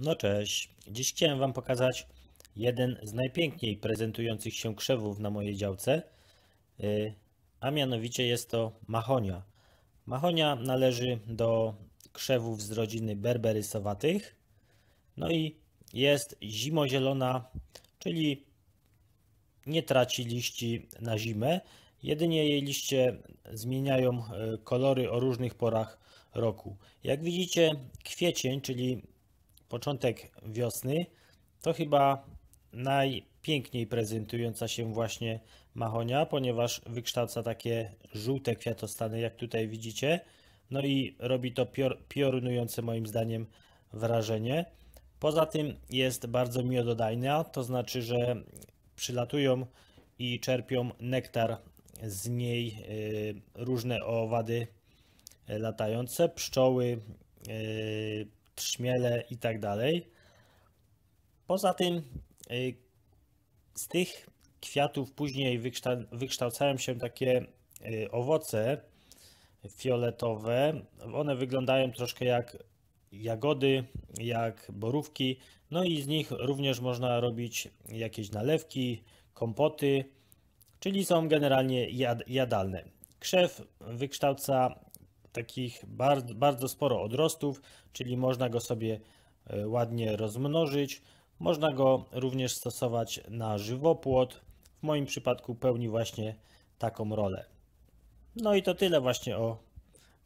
No cześć, dziś chciałem Wam pokazać jeden z najpiękniej prezentujących się krzewów na mojej działce, y, a mianowicie jest to mahonia. Mahonia należy do krzewów z rodziny berberysowatych, no i jest zimozielona, czyli nie traci liści na zimę, jedynie jej liście zmieniają y, kolory o różnych porach roku. Jak widzicie kwiecień, czyli początek wiosny to chyba najpiękniej prezentująca się właśnie mahonia, ponieważ wykształca takie żółte kwiatostany, jak tutaj widzicie. No i robi to pior, piorunujące moim zdaniem wrażenie. Poza tym jest bardzo miododajna, to znaczy, że przylatują i czerpią nektar z niej y, różne owady y, latające, pszczoły, y, trzmiele i tak dalej. Poza tym y, z tych kwiatów później wykształcają się takie y, owoce fioletowe. One wyglądają troszkę jak jagody, jak borówki. No i z nich również można robić jakieś nalewki, kompoty, czyli są generalnie jad jadalne. Krzew wykształca takich bardzo, bardzo sporo odrostów, czyli można go sobie e, ładnie rozmnożyć. Można go również stosować na żywopłot. W moim przypadku pełni właśnie taką rolę. No i to tyle właśnie o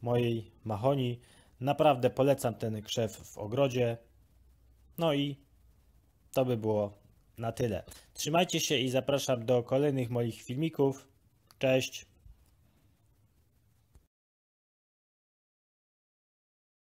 mojej mahoni. Naprawdę polecam ten krzew w ogrodzie. No i to by było na tyle. Trzymajcie się i zapraszam do kolejnych moich filmików. Cześć!